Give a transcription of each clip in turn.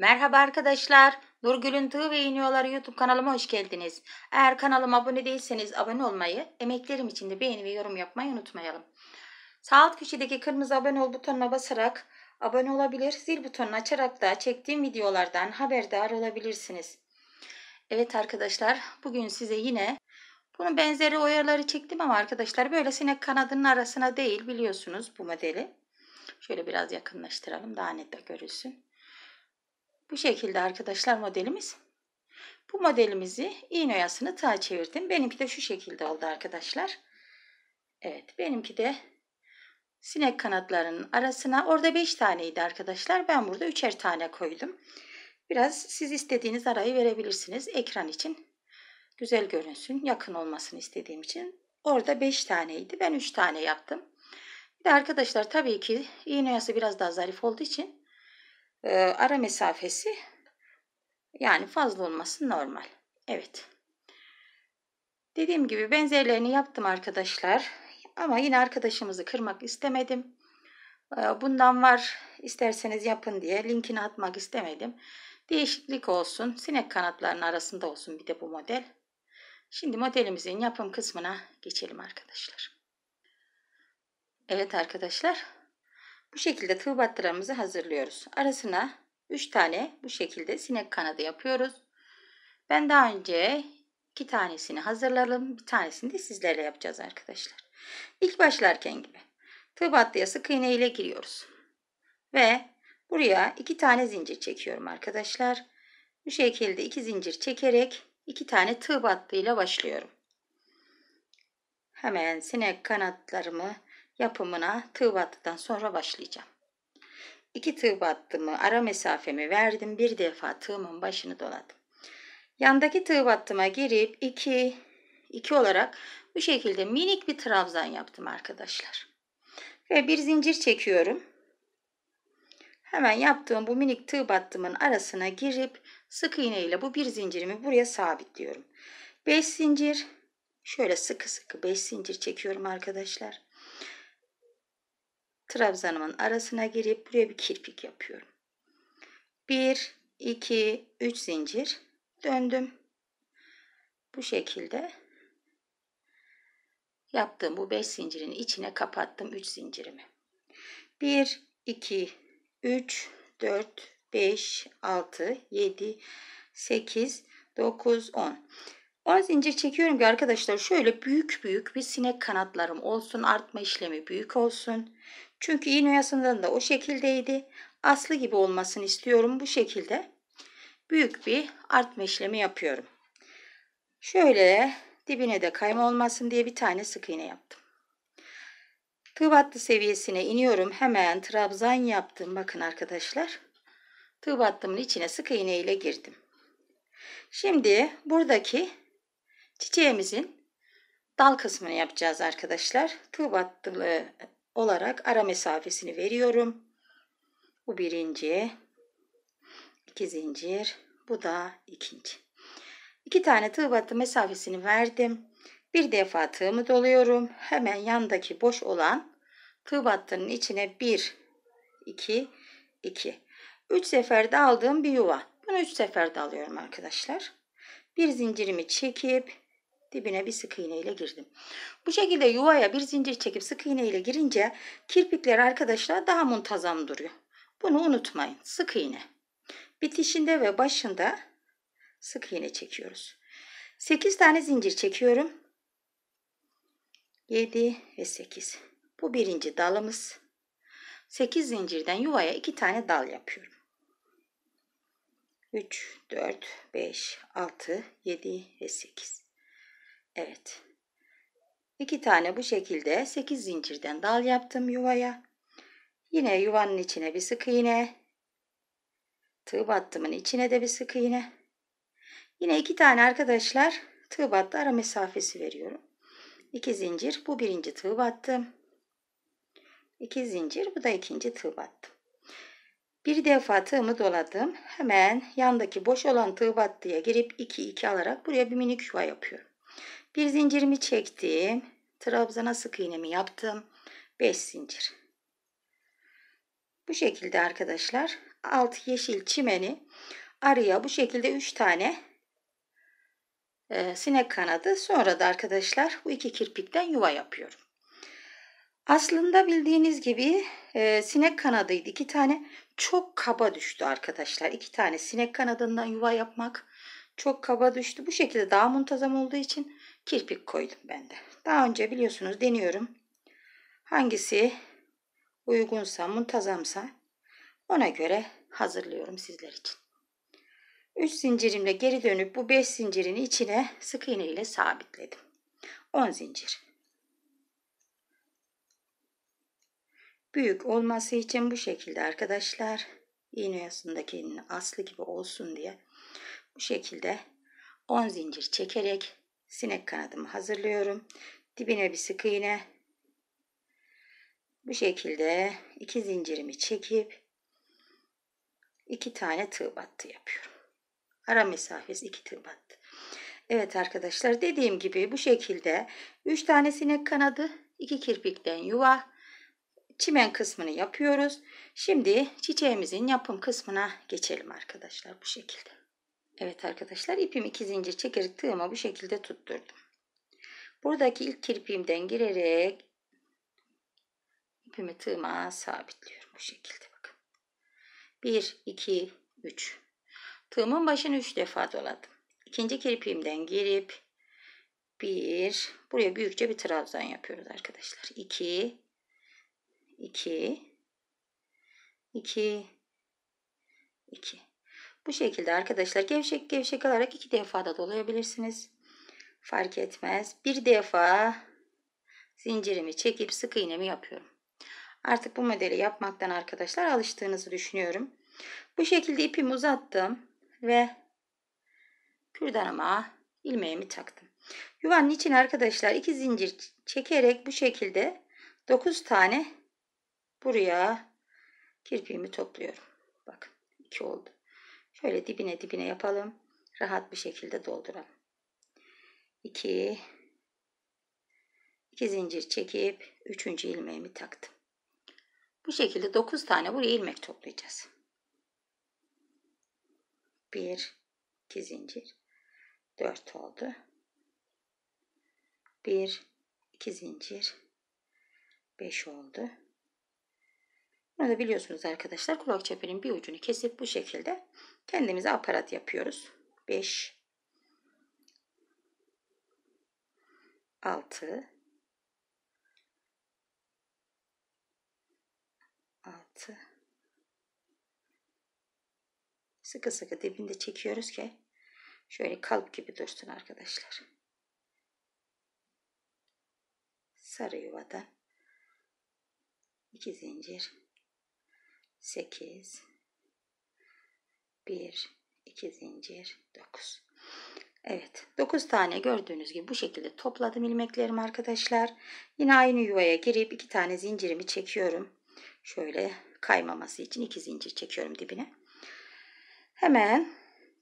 Merhaba arkadaşlar. Nurgül'ün Tığ ve İğniyorlar YouTube kanalıma hoş geldiniz. Eğer kanalıma abone değilseniz abone olmayı, emeklerim için de beğeni ve yorum yapmayı unutmayalım. Sağ alt köşedeki kırmızı abone ol butonuna basarak abone olabilir, zil butonunu açarak da çektiğim videolardan haberdar olabilirsiniz. Evet arkadaşlar, bugün size yine bunun benzeri oyaları çektim ama arkadaşlar böyle sinek kanadının arasına değil biliyorsunuz bu modeli. Şöyle biraz yakınlaştıralım daha net de görülsün. Bu şekilde arkadaşlar modelimiz. Bu modelimizi iğne oyasını ta çevirdim. Benimki de şu şekilde oldu arkadaşlar. Evet benimki de sinek kanatlarının arasına orada 5 taneydi arkadaşlar. Ben burada 3'er tane koydum. Biraz siz istediğiniz arayı verebilirsiniz. Ekran için güzel görünsün. Yakın olmasını istediğim için. Orada 5 taneydi. Ben 3 tane yaptım. Bir de arkadaşlar tabii ki iğne oyası biraz daha zarif olduğu için e, ara mesafesi yani fazla olması normal. Evet. Dediğim gibi benzerlerini yaptım arkadaşlar. Ama yine arkadaşımızı kırmak istemedim. Ee, bundan var isterseniz yapın diye linkini atmak istemedim. Değişiklik olsun. Sinek kanatlarının arasında olsun bir de bu model. Şimdi modelimizin yapım kısmına geçelim arkadaşlar. Evet arkadaşlar bu şekilde tığ battıramızı hazırlıyoruz. Arasına 3 tane bu şekilde sinek kanadı yapıyoruz. Ben daha önce iki tanesini hazırladım. Bir tanesini de sizlerle yapacağız arkadaşlar. İlk başlarken gibi. Tığ battıya sık iğne ile giriyoruz. Ve buraya iki tane zincir çekiyorum arkadaşlar. Bu şekilde iki zincir çekerek iki tane tığ battığıyla başlıyorum. Hemen sinek kanatlarımı yapımına tığ battıdan sonra başlayacağım. İki tığ battımı ara mesafemi verdim. Bir defa tığımın başını doladım. Yandaki tığ battıma girip 2 2 olarak bu şekilde minik bir trabzan yaptım arkadaşlar. Ve bir zincir çekiyorum. Hemen yaptığım bu minik tığ battımın arasına girip sık iğne ile bu bir zincirimi buraya sabitliyorum. 5 zincir şöyle sıkı sıkı 5 zincir çekiyorum arkadaşlar trabzanımın arasına girip buraya bir kirpik yapıyorum. 1, 2, 3 zincir döndüm. Bu şekilde yaptığım bu 5 zincirin içine kapattım 3 zincirimi. 1, 2, 3, 4, 5, 6, 7, 8, 9, 10. 10 zincir çekiyorum ki arkadaşlar şöyle büyük büyük bir sinek kanatlarım olsun. Artma işlemi büyük olsun. Çünkü iğne yasından da o şekildeydi. Aslı gibi olmasını istiyorum bu şekilde. Büyük bir artma işlemi yapıyorum. Şöyle dibine de kayma olmasın diye bir tane sık iğne yaptım. Tığ seviyesine iniyorum. Hemen trabzan yaptım. Bakın arkadaşlar. Tığ içine sık iğne ile girdim. Şimdi buradaki çiçeğimizin dal kısmını yapacağız arkadaşlar. Tığ olarak ara mesafesini veriyorum. Bu birinci, iki zincir, bu da ikinci. İki tane tığ battı mesafesini verdim. Bir defa tığımı doluyorum. Hemen yandaki boş olan tığ battının içine bir, iki, iki. Üç seferde aldığım bir yuva. Bunu üç seferde alıyorum arkadaşlar. Bir zincirimi çekip dibine bir sık iğne ile girdim. Bu şekilde yuvaya bir zincir çekip sık iğne ile girince kirpikler arkadaşlar daha muntazam duruyor. Bunu unutmayın. Sık iğne. Bitişinde ve başında sık iğne çekiyoruz. 8 tane zincir çekiyorum. 7 ve 8. Bu birinci dalımız. 8 zincirden yuvaya 2 tane dal yapıyorum. 3, 4, 5, 6, 7 ve 8. Evet. İki tane bu şekilde 8 zincirden dal yaptım yuvaya. Yine yuvanın içine bir sık iğne. Tığ battımın içine de bir sık iğne. Yine iki tane arkadaşlar tığ battı ara mesafesi veriyorum. İki zincir bu birinci tığ battım. İki zincir bu da ikinci tığ battım. Bir defa tığımı doladım. Hemen yandaki boş olan tığ battıya girip 2 2 alarak buraya bir minik yuva yapıyorum. Bir zincirimi çektim. Trabzana sık iğnemi yaptım. 5 zincir. Bu şekilde arkadaşlar alt yeşil çimeni araya bu şekilde 3 tane e, sinek kanadı. Sonra da arkadaşlar bu iki kirpikten yuva yapıyorum. Aslında bildiğiniz gibi e, sinek kanadıydı. iki tane çok kaba düştü arkadaşlar. iki tane sinek kanadından yuva yapmak çok kaba düştü. Bu şekilde daha muntazam olduğu için kirpik koydum ben de. Daha önce biliyorsunuz deniyorum. Hangisi uygunsa, muntazamsa ona göre hazırlıyorum sizler için. 3 zincirimle geri dönüp bu 5 zincirin içine sık iğne ile sabitledim. 10 zincir. Büyük olması için bu şekilde arkadaşlar iğne yasındaki aslı gibi olsun diye bu şekilde 10 zincir çekerek sinek kanadımı hazırlıyorum. Dibine bir sık iğne. Bu şekilde iki zincirimi çekip iki tane tığ battı yapıyorum. Ara mesafesi iki tığ battı. Evet arkadaşlar dediğim gibi bu şekilde 3 tane sinek kanadı 2 kirpikten yuva çimen kısmını yapıyoruz. Şimdi çiçeğimizin yapım kısmına geçelim arkadaşlar bu şekilde. Evet arkadaşlar ipim iki zincir çekerek tığıma bu şekilde tutturdum. Buradaki ilk kirpiğimden girerek ipimi tığıma sabitliyorum bu şekilde bakın. 1 2 3 Tığımın başını 3 defa doladım. İkinci kirpiğimden girip 1 buraya büyükçe bir trabzan yapıyoruz arkadaşlar. 2 2 2 2 bu şekilde arkadaşlar gevşek gevşek alarak iki defa da dolayabilirsiniz. Fark etmez. Bir defa zincirimi çekip sık iğnemi yapıyorum. Artık bu modeli yapmaktan arkadaşlar alıştığınızı düşünüyorum. Bu şekilde ipimi uzattım ve kürdanıma ilmeğimi taktım. Yuvanın için arkadaşlar iki zincir çekerek bu şekilde 9 tane buraya kirpiğimi topluyorum. Bakın 2 oldu. Şöyle dibine dibine yapalım. Rahat bir şekilde dolduralım. 2 2 zincir çekip 3. ilmeğimi taktım. Bu şekilde 9 tane buraya ilmek toplayacağız. 1 2 zincir 4 oldu. 1 2 zincir 5 oldu. Bunu da biliyorsunuz arkadaşlar kulak çeperin bir ucunu kesip bu şekilde Kendimize aparat yapıyoruz. 5 6 6 Sıkı sıkı dibinde çekiyoruz ki şöyle kalıp gibi dursun arkadaşlar. Sarı yuvadan 2 zincir 8 1, 2 zincir, 9. Evet 9 tane gördüğünüz gibi bu şekilde topladım ilmeklerimi arkadaşlar. Yine aynı yuvaya girip 2 tane zincirimi çekiyorum. Şöyle kaymaması için 2 zincir çekiyorum dibine. Hemen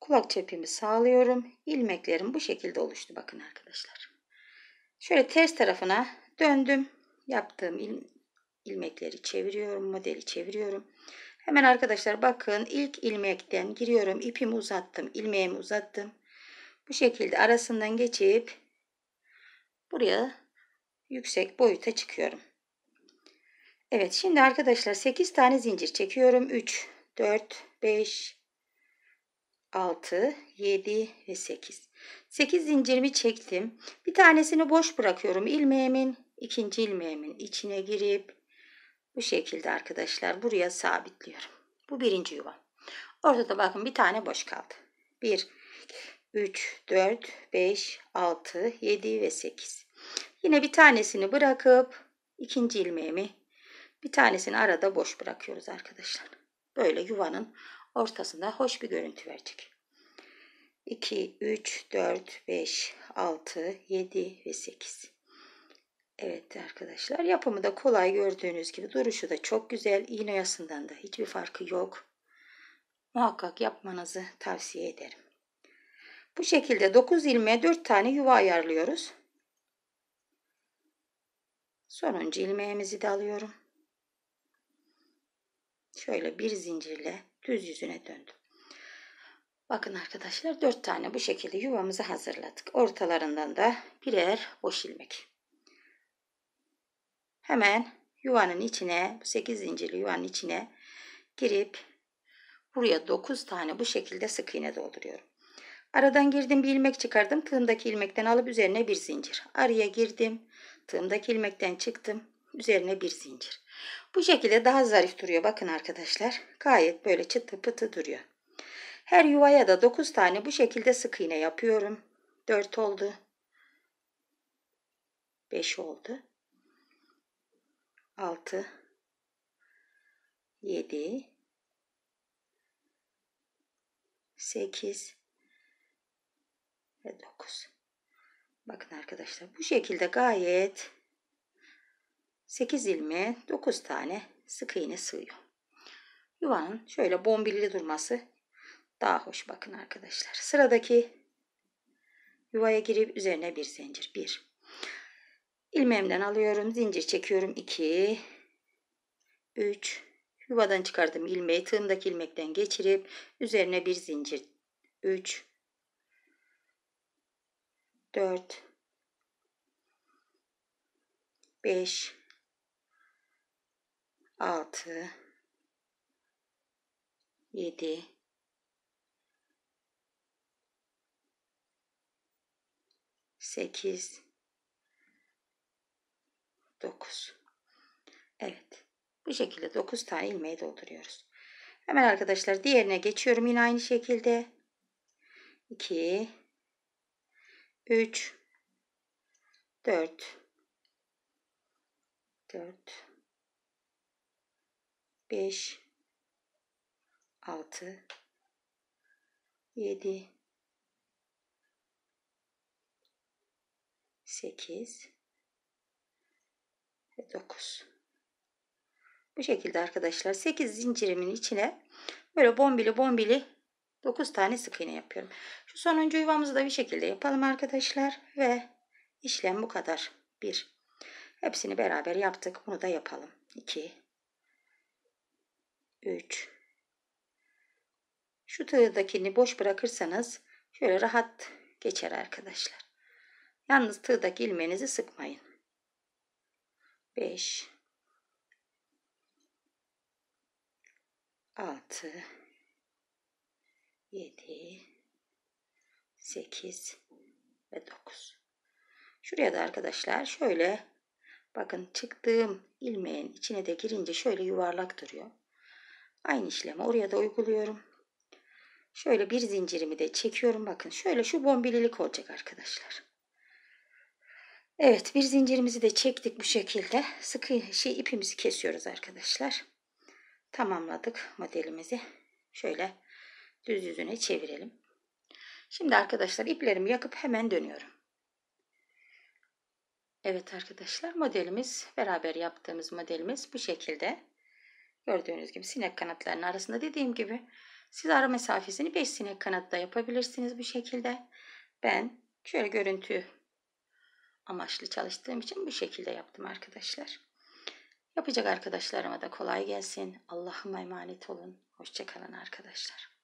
kulak çepimi sağlıyorum. İlmeklerim bu şekilde oluştu bakın arkadaşlar. Şöyle ters tarafına döndüm. Yaptığım il ilmekleri çeviriyorum. Modeli çeviriyorum. Hemen arkadaşlar bakın ilk ilmekten giriyorum. ipimi uzattım. ilmeğimi uzattım. Bu şekilde arasından geçip buraya yüksek boyuta çıkıyorum. Evet şimdi arkadaşlar 8 tane zincir çekiyorum. 3, 4, 5, 6, 7 ve 8. 8 zincirimi çektim. Bir tanesini boş bırakıyorum. ilmeğimin ikinci ilmeğimin içine girip bu şekilde arkadaşlar buraya sabitliyorum. Bu birinci yuvam. Ortada bakın bir tane boş kaldı. 1, 3, 4, 5, 6, 7 ve 8. Yine bir tanesini bırakıp ikinci ilmeğimi bir tanesini arada boş bırakıyoruz arkadaşlar. Böyle yuvanın ortasında hoş bir görüntü verecek. 2, 3, 4, 5, 6, 7 ve 8. Evet arkadaşlar yapımı da kolay gördüğünüz gibi duruşu da çok güzel. iğne yasından da hiçbir farkı yok. Muhakkak yapmanızı tavsiye ederim. Bu şekilde 9 ilmeğe 4 tane yuva ayarlıyoruz. Sonuncu ilmeğimizi de alıyorum. Şöyle bir zincirle düz yüzüne döndüm. Bakın arkadaşlar 4 tane bu şekilde yuvamızı hazırladık. Ortalarından da birer boş ilmek hemen yuvanın içine 8 zincirli yuvanın içine girip buraya 9 tane bu şekilde sık iğne dolduruyorum. Aradan girdim bir ilmek çıkardım. Tığımdaki ilmekten alıp üzerine bir zincir. Araya girdim. Tığımdaki ilmekten çıktım. Üzerine bir zincir. Bu şekilde daha zarif duruyor. Bakın arkadaşlar. Gayet böyle çıtı pıtı duruyor. Her yuvaya da 9 tane bu şekilde sık iğne yapıyorum. 4 oldu. 5 oldu. 6 7 8 ve 9 bakın arkadaşlar bu şekilde gayet 8 ilmeğe 9 tane sık iğne sığıyor yuvanın şöyle bombilli durması daha hoş bakın arkadaşlar sıradaki yuvaya girip üzerine bir zincir 1 ilmeğimden alıyorum. Zincir çekiyorum. 2 3 yuvadan çıkardım ilmeği tığımdaki ilmekten geçirip üzerine bir zincir 3 4 5 6 7 8 9. Evet. Bu şekilde 9 tane ilmeği dolduruyoruz. Hemen arkadaşlar diğerine geçiyorum yine aynı şekilde. 2 3 4 4 5 6 7 8 ve 9. Bu şekilde arkadaşlar 8 zincirimin içine böyle bombili bombili 9 tane sık iğne yapıyorum. Şu sonuncu yuvamızı da bir şekilde yapalım arkadaşlar ve işlem bu kadar. 1. Hepsini beraber yaptık. Bunu da yapalım. 2 3 Şu tığdakini boş bırakırsanız şöyle rahat geçer arkadaşlar. Yalnız tığdaki ilmeğinizi sıkmayın. 5 6 7 8 ve 9 şuraya da arkadaşlar şöyle bakın çıktığım ilmeğin içine de girince şöyle yuvarlak duruyor aynı işlemi oraya da uyguluyorum şöyle bir zincirimi de çekiyorum bakın şöyle şu bombililik olacak arkadaşlar Evet bir zincirimizi de çektik bu şekilde. Sıkı şey ipimizi kesiyoruz arkadaşlar. Tamamladık modelimizi. Şöyle düz yüzüne çevirelim. Şimdi arkadaşlar iplerimi yakıp hemen dönüyorum. Evet arkadaşlar modelimiz beraber yaptığımız modelimiz bu şekilde. Gördüğünüz gibi sinek kanatlarının arasında dediğim gibi siz ara mesafesini 5 sinek kanatta yapabilirsiniz bu şekilde. Ben şöyle görüntü amaçlı çalıştığım için bu şekilde yaptım arkadaşlar. Yapacak arkadaşlarıma da kolay gelsin. Allah'ıma emanet olun. Hoşçakalın arkadaşlar.